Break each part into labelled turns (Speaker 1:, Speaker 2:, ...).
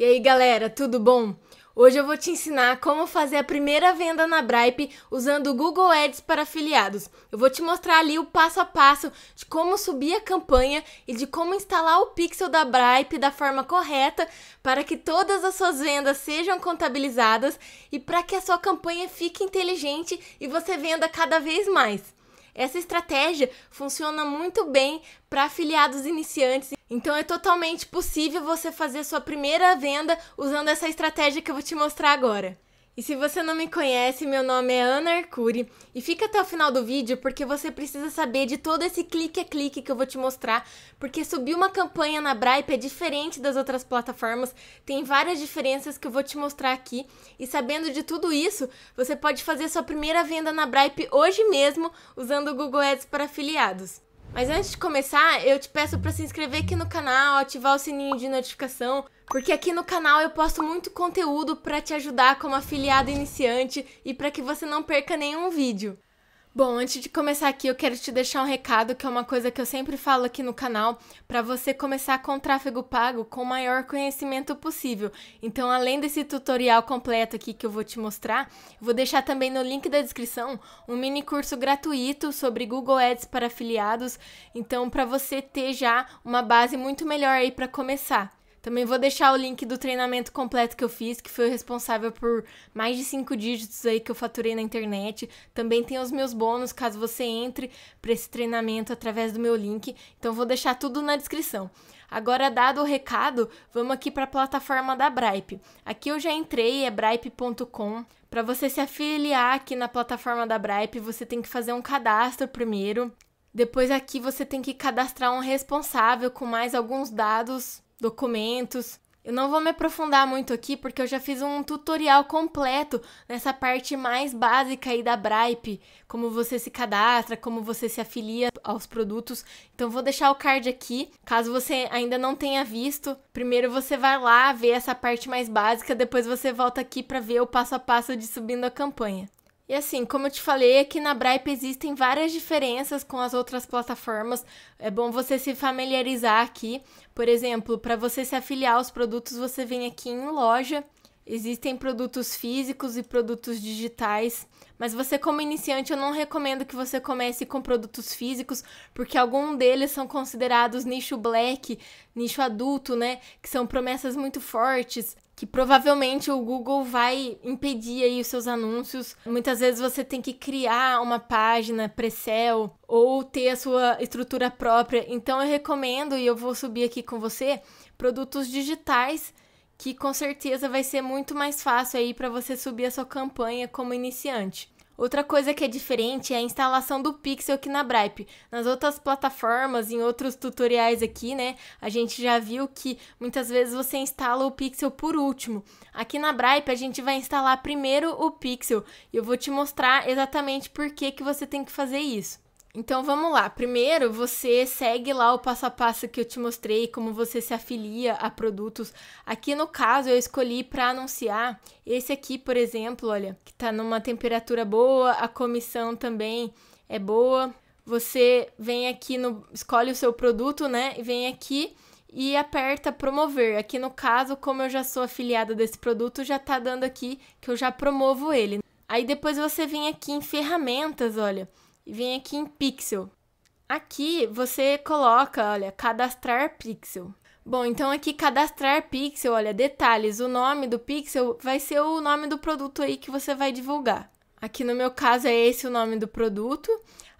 Speaker 1: E aí galera, tudo bom? Hoje eu vou te ensinar como fazer a primeira venda na Bripe usando o Google Ads para afiliados. Eu vou te mostrar ali o passo a passo de como subir a campanha e de como instalar o pixel da Bripe da forma correta para que todas as suas vendas sejam contabilizadas e para que a sua campanha fique inteligente e você venda cada vez mais. Essa estratégia funciona muito bem para afiliados iniciantes. Então é totalmente possível você fazer sua primeira venda usando essa estratégia que eu vou te mostrar agora. E se você não me conhece, meu nome é Ana Arcuri e fica até o final do vídeo porque você precisa saber de todo esse clique a clique que eu vou te mostrar, porque subir uma campanha na Bripe é diferente das outras plataformas, tem várias diferenças que eu vou te mostrar aqui e sabendo de tudo isso, você pode fazer sua primeira venda na Bripe hoje mesmo usando o Google Ads para afiliados. Mas antes de começar, eu te peço para se inscrever aqui no canal, ativar o sininho de notificação porque aqui no canal eu posto muito conteúdo para te ajudar como afiliado iniciante e para que você não perca nenhum vídeo. Bom, antes de começar aqui, eu quero te deixar um recado que é uma coisa que eu sempre falo aqui no canal, para você começar com tráfego pago com o maior conhecimento possível. Então, além desse tutorial completo aqui que eu vou te mostrar, vou deixar também no link da descrição um mini curso gratuito sobre Google Ads para afiliados, então para você ter já uma base muito melhor aí para começar. Também vou deixar o link do treinamento completo que eu fiz, que foi o responsável por mais de cinco dígitos aí que eu faturei na internet. Também tem os meus bônus, caso você entre para esse treinamento através do meu link. Então vou deixar tudo na descrição. Agora, dado o recado, vamos aqui para a plataforma da Bripe. Aqui eu já entrei, é bripe.com. Para você se afiliar aqui na plataforma da Bripe, você tem que fazer um cadastro primeiro. Depois aqui você tem que cadastrar um responsável com mais alguns dados documentos. Eu não vou me aprofundar muito aqui porque eu já fiz um tutorial completo nessa parte mais básica aí da Bripe, como você se cadastra, como você se afilia aos produtos. Então vou deixar o card aqui, caso você ainda não tenha visto. Primeiro você vai lá ver essa parte mais básica, depois você volta aqui para ver o passo a passo de subindo a campanha. E assim, como eu te falei, aqui na Bripe existem várias diferenças com as outras plataformas. É bom você se familiarizar aqui. Por exemplo, para você se afiliar aos produtos, você vem aqui em loja. Existem produtos físicos e produtos digitais, mas você como iniciante eu não recomendo que você comece com produtos físicos, porque alguns deles são considerados nicho black, nicho adulto, né, que são promessas muito fortes que provavelmente o Google vai impedir aí os seus anúncios. Muitas vezes você tem que criar uma página pre-sell ou ter a sua estrutura própria. Então eu recomendo e eu vou subir aqui com você produtos digitais que com certeza vai ser muito mais fácil aí para você subir a sua campanha como iniciante. Outra coisa que é diferente é a instalação do Pixel aqui na Bripe. Nas outras plataformas, em outros tutoriais aqui, né, a gente já viu que muitas vezes você instala o Pixel por último. Aqui na Bripe a gente vai instalar primeiro o Pixel e eu vou te mostrar exatamente por que, que você tem que fazer isso. Então vamos lá. Primeiro, você segue lá o passo a passo que eu te mostrei, como você se afilia a produtos. Aqui no caso, eu escolhi para anunciar esse aqui, por exemplo, olha, que está numa temperatura boa, a comissão também é boa. Você vem aqui no escolhe o seu produto, né? E Vem aqui e aperta promover. Aqui no caso, como eu já sou afiliada desse produto, já está dando aqui que eu já promovo ele. Aí depois você vem aqui em ferramentas, olha vem aqui em pixel. Aqui você coloca, olha, cadastrar pixel. Bom, então aqui cadastrar pixel, olha, detalhes, o nome do pixel vai ser o nome do produto aí que você vai divulgar. Aqui no meu caso é esse o nome do produto.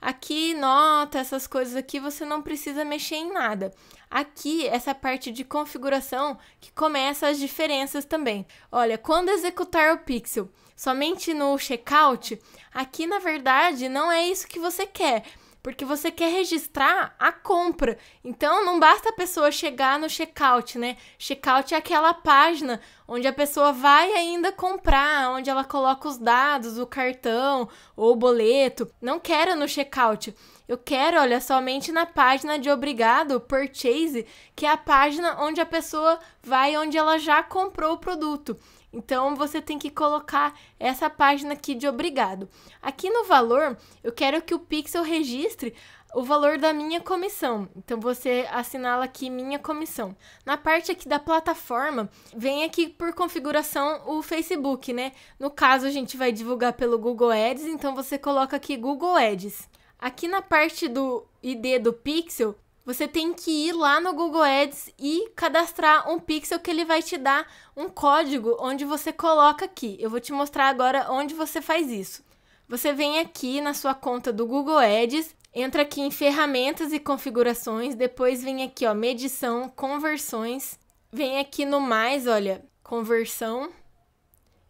Speaker 1: Aqui, nota, essas coisas aqui, você não precisa mexer em nada. Aqui, essa parte de configuração que começa as diferenças também. Olha, quando executar o pixel, somente no checkout, aqui na verdade não é isso que você quer. Porque você quer registrar a compra. Então não basta a pessoa chegar no checkout, né? Checkout é aquela página onde a pessoa vai ainda comprar, onde ela coloca os dados, o cartão ou o boleto. Não quero no checkout. Eu quero, olha, somente na página de obrigado, purchase, que é a página onde a pessoa vai onde ela já comprou o produto. Então você tem que colocar essa página aqui de obrigado. Aqui no valor, eu quero que o pixel registre o valor da minha comissão. Então você assinala aqui minha comissão. Na parte aqui da plataforma, vem aqui por configuração o Facebook, né? No caso a gente vai divulgar pelo Google Ads, então você coloca aqui Google Ads. Aqui na parte do ID do Pixel, você tem que ir lá no Google Ads e cadastrar um pixel que ele vai te dar um código onde você coloca aqui. Eu vou te mostrar agora onde você faz isso. Você vem aqui na sua conta do Google Ads, entra aqui em ferramentas e configurações, depois vem aqui, ó, medição, conversões, vem aqui no mais, olha, conversão.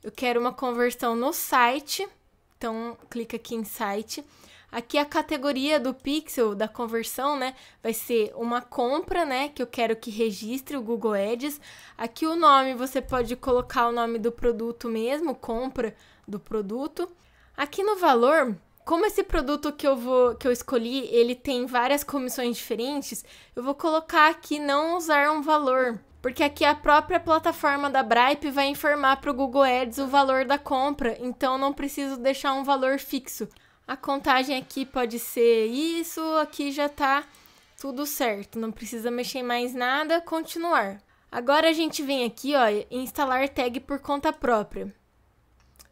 Speaker 1: Eu quero uma conversão no site, então clica aqui em site. Aqui a categoria do pixel, da conversão, né, vai ser uma compra, né, que eu quero que registre o Google Ads. Aqui o nome, você pode colocar o nome do produto mesmo, compra do produto. Aqui no valor, como esse produto que eu vou que eu escolhi, ele tem várias comissões diferentes, eu vou colocar aqui não usar um valor, porque aqui a própria plataforma da Bripe vai informar para o Google Ads o valor da compra, então não preciso deixar um valor fixo a contagem aqui pode ser isso, aqui já tá tudo certo, não precisa mexer mais nada, continuar. Agora a gente vem aqui, ó, instalar tag por conta própria.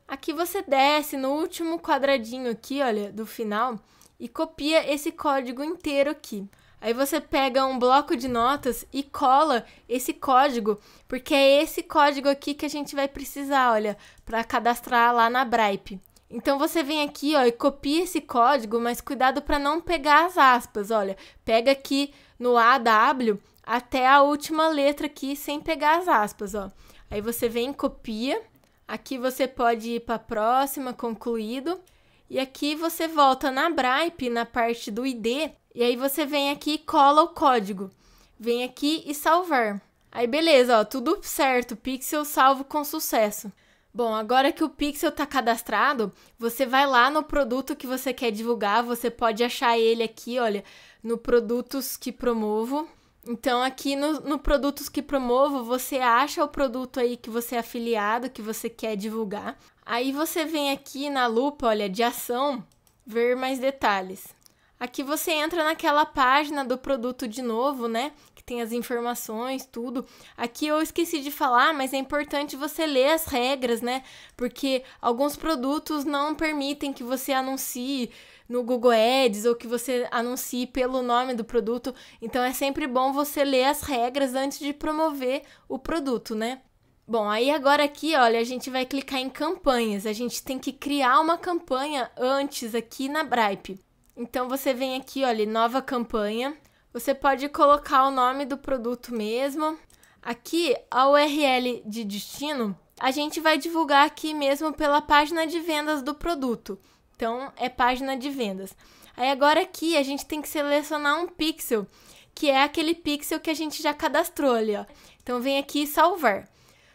Speaker 1: Aqui você desce no último quadradinho aqui, olha, do final e copia esse código inteiro aqui. Aí você pega um bloco de notas e cola esse código, porque é esse código aqui que a gente vai precisar, olha, para cadastrar lá na Bripe. Então você vem aqui, ó, e copia esse código, mas cuidado para não pegar as aspas. Olha, pega aqui no AW até a última letra aqui sem pegar as aspas, ó. Aí você vem copia. Aqui você pode ir para a próxima, concluído. E aqui você volta na Bripe, na parte do ID, e aí você vem aqui e cola o código. Vem aqui e salvar. Aí beleza, ó, tudo certo, pixel salvo com sucesso. Bom, agora que o pixel está cadastrado, você vai lá no produto que você quer divulgar, você pode achar ele aqui, olha, no produtos que promovo. Então, aqui no, no produtos que promovo, você acha o produto aí que você é afiliado, que você quer divulgar. Aí você vem aqui na lupa, olha, de ação, ver mais detalhes. Aqui você entra naquela página do produto de novo, né? tem as informações, tudo. Aqui eu esqueci de falar, mas é importante você ler as regras, né? Porque alguns produtos não permitem que você anuncie no Google Ads ou que você anuncie pelo nome do produto. Então é sempre bom você ler as regras antes de promover o produto, né? Bom, aí agora aqui, olha, a gente vai clicar em campanhas. A gente tem que criar uma campanha antes aqui na Bripe. Então você vem aqui, olha, nova campanha. Você pode colocar o nome do produto mesmo. Aqui, a URL de destino, a gente vai divulgar aqui mesmo pela página de vendas do produto. Então, é página de vendas. Aí agora aqui a gente tem que selecionar um pixel, que é aquele pixel que a gente já cadastrou ali, ó. Então vem aqui salvar.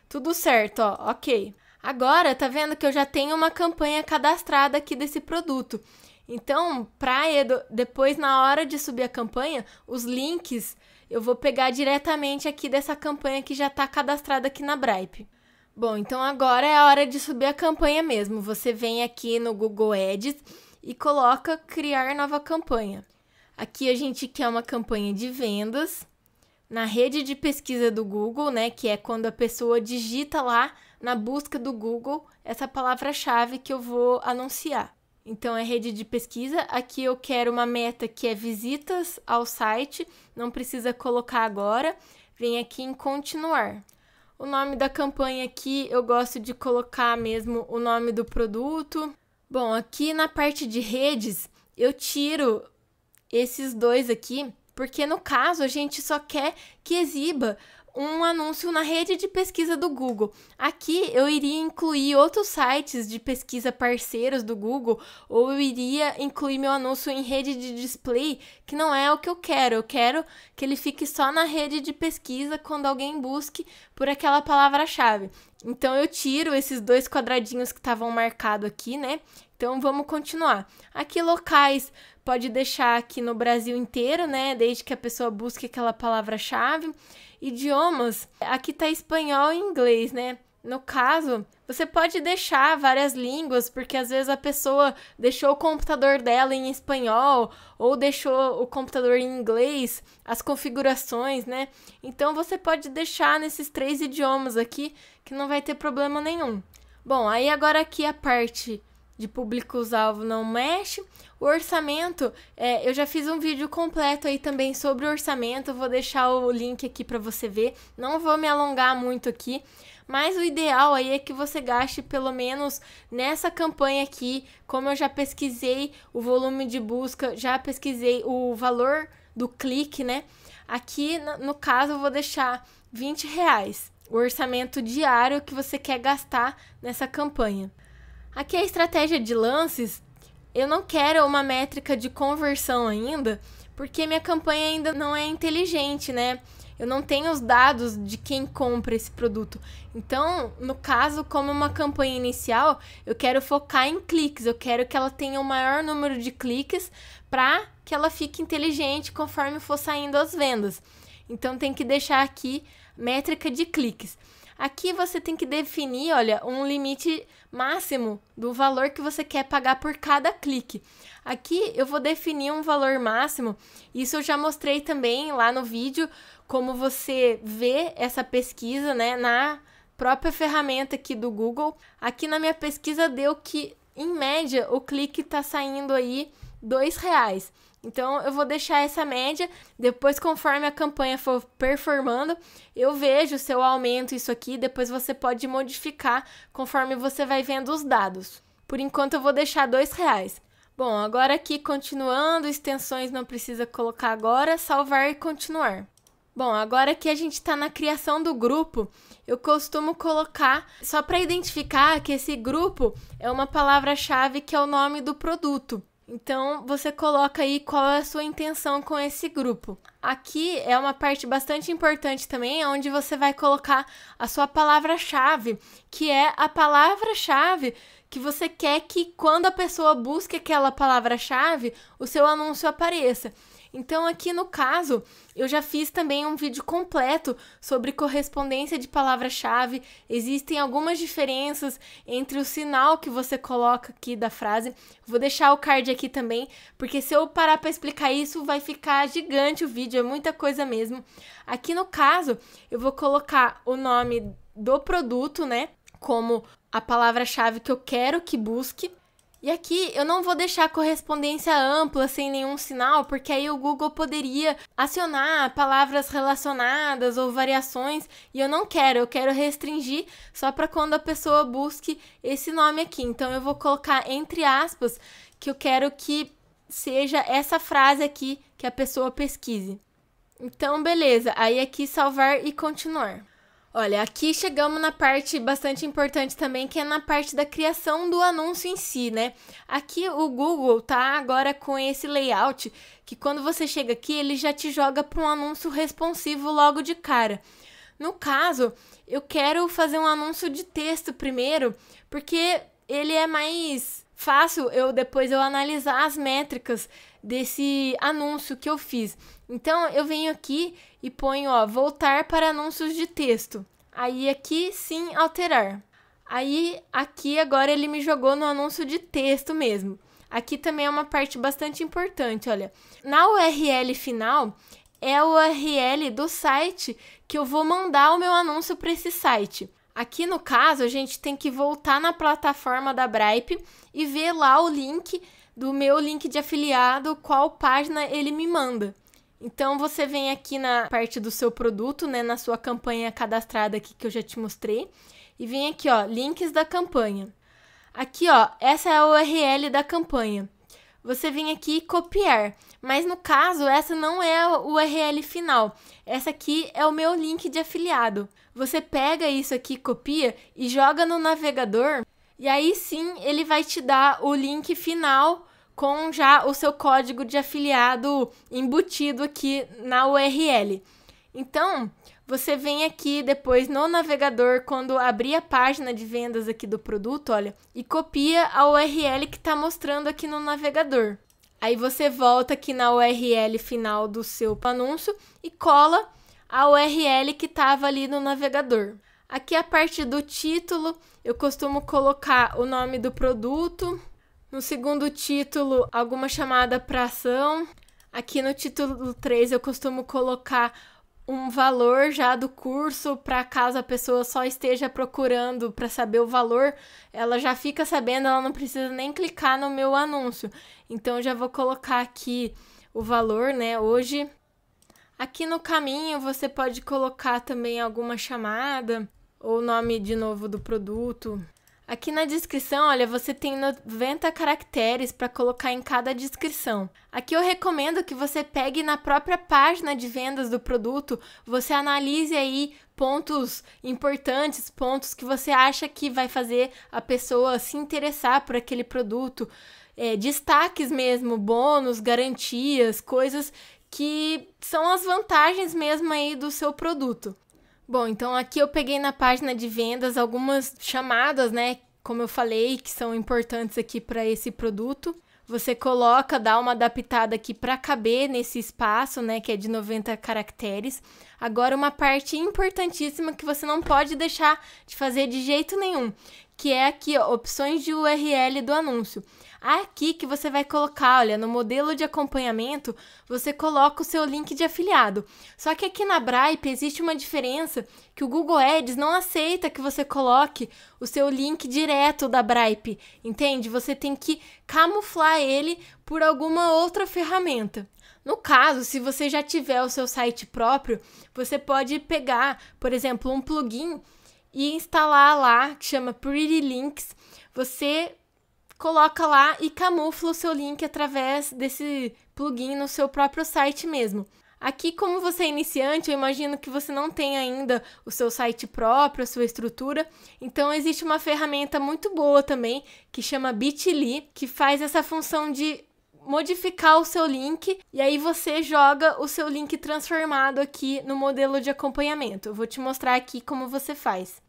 Speaker 1: Tudo certo, ó, ok. Agora, tá vendo que eu já tenho uma campanha cadastrada aqui desse produto. Então, pra Edo, depois na hora de subir a campanha, os links eu vou pegar diretamente aqui dessa campanha que já está cadastrada aqui na Bripe. Bom, então agora é a hora de subir a campanha mesmo. Você vem aqui no Google Ads e coloca criar nova campanha. Aqui a gente quer uma campanha de vendas na rede de pesquisa do Google, né, que é quando a pessoa digita lá na busca do Google essa palavra-chave que eu vou anunciar. Então é rede de pesquisa. Aqui eu quero uma meta que é visitas ao site, não precisa colocar agora. Vem aqui em continuar. O nome da campanha aqui eu gosto de colocar mesmo o nome do produto. Bom, aqui na parte de redes eu tiro esses dois aqui, porque no caso a gente só quer que exiba um anúncio na rede de pesquisa do Google. Aqui eu iria incluir outros sites de pesquisa parceiros do Google, ou eu iria incluir meu anúncio em rede de display, que não é o que eu quero. Eu quero que ele fique só na rede de pesquisa quando alguém busque por aquela palavra-chave. Então eu tiro esses dois quadradinhos que estavam marcados aqui, né? Então vamos continuar. Aqui locais pode deixar aqui no Brasil inteiro, né? Desde que a pessoa busque aquela palavra-chave. Idiomas, aqui tá espanhol e inglês, né? No caso, você pode deixar várias línguas, porque às vezes a pessoa deixou o computador dela em espanhol ou deixou o computador em inglês, as configurações, né? Então você pode deixar nesses três idiomas aqui, que não vai ter problema nenhum. Bom, aí agora aqui a parte de públicos-alvo não mexe. O orçamento, é, eu já fiz um vídeo completo aí também sobre o orçamento, vou deixar o link aqui para você ver. Não vou me alongar muito aqui, mas o ideal aí é que você gaste pelo menos nessa campanha aqui, como eu já pesquisei o volume de busca, já pesquisei o valor do clique, né? Aqui, no caso, eu vou deixar 20 reais o orçamento diário que você quer gastar nessa campanha. Aqui é a estratégia de lances, eu não quero uma métrica de conversão ainda, porque minha campanha ainda não é inteligente, né? Eu não tenho os dados de quem compra esse produto. Então, no caso, como é uma campanha inicial, eu quero focar em cliques. Eu quero que ela tenha o maior número de cliques para que ela fique inteligente conforme for saindo as vendas. Então, tem que deixar aqui métrica de cliques. Aqui você tem que definir, olha, um limite máximo do valor que você quer pagar por cada clique. Aqui eu vou definir um valor máximo, isso eu já mostrei também lá no vídeo, como você vê essa pesquisa né, na própria ferramenta aqui do Google. Aqui na minha pesquisa deu que, em média, o clique está saindo aí dois reais. Então eu vou deixar essa média. Depois, conforme a campanha for performando, eu vejo se eu aumento isso aqui. Depois você pode modificar conforme você vai vendo os dados. Por enquanto eu vou deixar dois reais. Bom, agora aqui continuando, extensões não precisa colocar agora, salvar e continuar. Bom, agora que a gente está na criação do grupo, eu costumo colocar só para identificar que esse grupo é uma palavra-chave que é o nome do produto. Então, você coloca aí qual é a sua intenção com esse grupo. Aqui é uma parte bastante importante também, é onde você vai colocar a sua palavra-chave, que é a palavra-chave que você quer que, quando a pessoa busque aquela palavra-chave, o seu anúncio apareça. Então, aqui no caso, eu já fiz também um vídeo completo sobre correspondência de palavra-chave. Existem algumas diferenças entre o sinal que você coloca aqui da frase. Vou deixar o card aqui também, porque se eu parar para explicar isso, vai ficar gigante o vídeo, é muita coisa mesmo. Aqui no caso, eu vou colocar o nome do produto, né? Como a palavra-chave que eu quero que busque. E aqui eu não vou deixar correspondência ampla sem nenhum sinal, porque aí o Google poderia acionar palavras relacionadas ou variações, e eu não quero, eu quero restringir só para quando a pessoa busque esse nome aqui. Então eu vou colocar entre aspas que eu quero que seja essa frase aqui que a pessoa pesquise. Então, beleza. Aí aqui salvar e continuar. Olha, aqui chegamos na parte bastante importante também, que é na parte da criação do anúncio em si, né? Aqui o Google tá agora com esse layout que quando você chega aqui, ele já te joga para um anúncio responsivo logo de cara. No caso, eu quero fazer um anúncio de texto primeiro, porque ele é mais fácil eu depois eu analisar as métricas desse anúncio que eu fiz. Então eu venho aqui e ponho, ó, voltar para anúncios de texto. Aí aqui sim alterar. Aí aqui agora ele me jogou no anúncio de texto mesmo. Aqui também é uma parte bastante importante, olha. Na URL final é a URL do site que eu vou mandar o meu anúncio para esse site. Aqui no caso, a gente tem que voltar na plataforma da Bripe e ver lá o link do meu link de afiliado qual página ele me manda. Então você vem aqui na parte do seu produto, né, na sua campanha cadastrada aqui que eu já te mostrei, e vem aqui, ó, links da campanha. Aqui, ó, essa é a URL da campanha. Você vem aqui copiar, mas no caso essa não é a URL final. Essa aqui é o meu link de afiliado. Você pega isso aqui, copia e joga no navegador e aí sim ele vai te dar o link final com já o seu código de afiliado embutido aqui na URL. Então, você vem aqui depois no navegador, quando abrir a página de vendas aqui do produto, olha, e copia a URL que está mostrando aqui no navegador. Aí você volta aqui na URL final do seu anúncio e cola a URL que estava ali no navegador. Aqui é a parte do título, eu costumo colocar o nome do produto, no segundo título, alguma chamada para ação. Aqui no título 3, eu costumo colocar um valor já do curso para caso a pessoa só esteja procurando para saber o valor, ela já fica sabendo, ela não precisa nem clicar no meu anúncio. Então já vou colocar aqui o valor, né, hoje. Aqui no caminho você pode colocar também alguma chamada ou o nome de novo do produto. Aqui na descrição, olha, você tem 90 caracteres para colocar em cada descrição. Aqui eu recomendo que você pegue na própria página de vendas do produto, você analise aí pontos importantes, pontos que você acha que vai fazer a pessoa se interessar por aquele produto, é, destaques mesmo, bônus, garantias, coisas que são as vantagens mesmo aí do seu produto. Bom, então aqui eu peguei na página de vendas algumas chamadas, né? Como eu falei, que são importantes aqui para esse produto. Você coloca, dá uma adaptada aqui para caber nesse espaço, né, que é de 90 caracteres. Agora uma parte importantíssima que você não pode deixar de fazer de jeito nenhum, que é aqui, ó, opções de URL do anúncio. Aqui que você vai colocar, olha, no modelo de acompanhamento, você coloca o seu link de afiliado. Só que aqui na Bripe existe uma diferença que o Google Ads não aceita que você coloque o seu link direto da Bripe, entende? Você tem que camuflar ele por alguma outra ferramenta. No caso, se você já tiver o seu site próprio, você pode pegar, por exemplo, um plugin e instalar lá, que chama Pretty Links. Você coloca lá e camufla o seu link através desse plugin no seu próprio site mesmo. Aqui, como você é iniciante, eu imagino que você não tem ainda o seu site próprio, a sua estrutura. Então, existe uma ferramenta muito boa também que chama Bitly, que faz essa função de modificar o seu link e aí você joga o seu link transformado aqui no modelo de acompanhamento. Eu vou te mostrar aqui como você faz.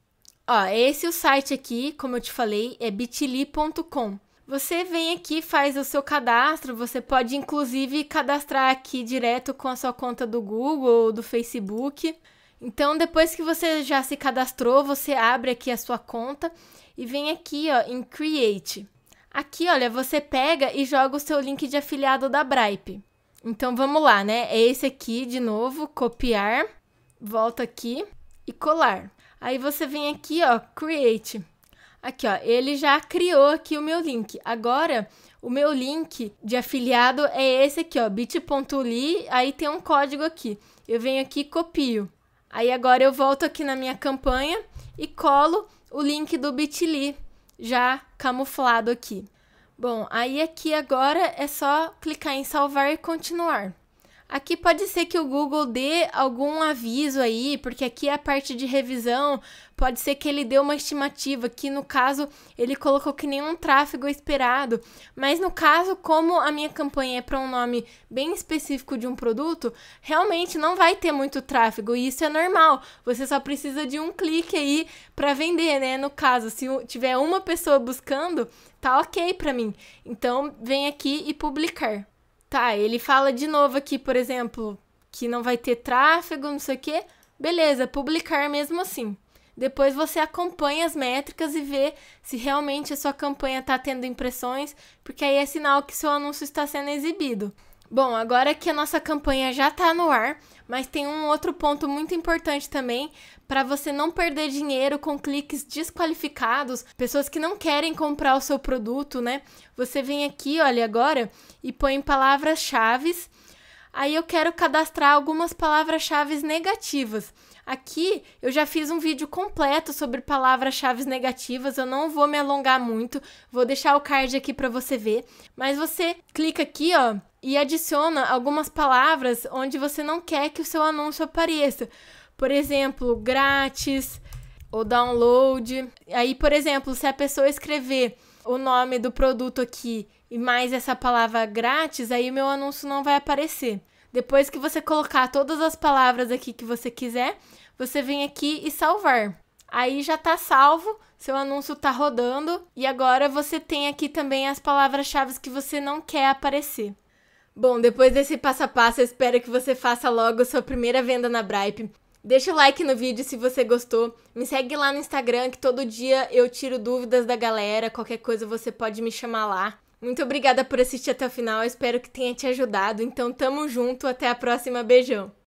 Speaker 1: Ó, esse é o site aqui, como eu te falei, é bit.ly.com. Você vem aqui, faz o seu cadastro, você pode inclusive cadastrar aqui direto com a sua conta do Google ou do Facebook. Então, depois que você já se cadastrou, você abre aqui a sua conta e vem aqui, ó, em Create. Aqui, olha, você pega e joga o seu link de afiliado da Bripe. Então, vamos lá, né? É esse aqui de novo, copiar, volta aqui e colar. Aí você vem aqui, ó, create. Aqui, ó, ele já criou aqui o meu link. Agora, o meu link de afiliado é esse aqui, ó, bit.ly, aí tem um código aqui. Eu venho aqui e copio. Aí agora eu volto aqui na minha campanha e colo o link do bit.ly já camuflado aqui. Bom, aí aqui agora é só clicar em salvar e continuar. Aqui pode ser que o Google dê algum aviso aí, porque aqui é a parte de revisão. Pode ser que ele dê uma estimativa, que no caso ele colocou que nenhum tráfego é esperado. Mas no caso, como a minha campanha é para um nome bem específico de um produto, realmente não vai ter muito tráfego. E isso é normal. Você só precisa de um clique aí para vender, né? No caso, se tiver uma pessoa buscando, tá ok para mim. Então vem aqui e publicar. Tá, ele fala de novo aqui, por exemplo, que não vai ter tráfego, não sei o quê. Beleza, publicar mesmo assim. Depois você acompanha as métricas e vê se realmente a sua campanha está tendo impressões, porque aí é sinal que seu anúncio está sendo exibido. Bom, agora que a nossa campanha já está no ar, mas tem um outro ponto muito importante também para você não perder dinheiro com cliques desqualificados, pessoas que não querem comprar o seu produto, né? Você vem aqui, olha agora, e põe palavras-chave. Aí eu quero cadastrar algumas palavras-chave negativas. Aqui eu já fiz um vídeo completo sobre palavras-chave negativas, eu não vou me alongar muito, vou deixar o card aqui para você ver, mas você clica aqui, ó, e adiciona algumas palavras onde você não quer que o seu anúncio apareça. Por exemplo, grátis ou download. Aí, por exemplo, se a pessoa escrever o nome do produto aqui e mais essa palavra grátis, aí o meu anúncio não vai aparecer. Depois que você colocar todas as palavras aqui que você quiser, você vem aqui e salvar. Aí já está salvo, seu anúncio está rodando e agora você tem aqui também as palavras-chave que você não quer aparecer. Bom, depois desse passo a passo, eu espero que você faça logo sua primeira venda na Bripe. Deixa o like no vídeo se você gostou. Me segue lá no Instagram que todo dia eu tiro dúvidas da galera. Qualquer coisa você pode me chamar lá. Muito obrigada por assistir até o final. Eu espero que tenha te ajudado. Então, tamo junto. Até a próxima. Beijão.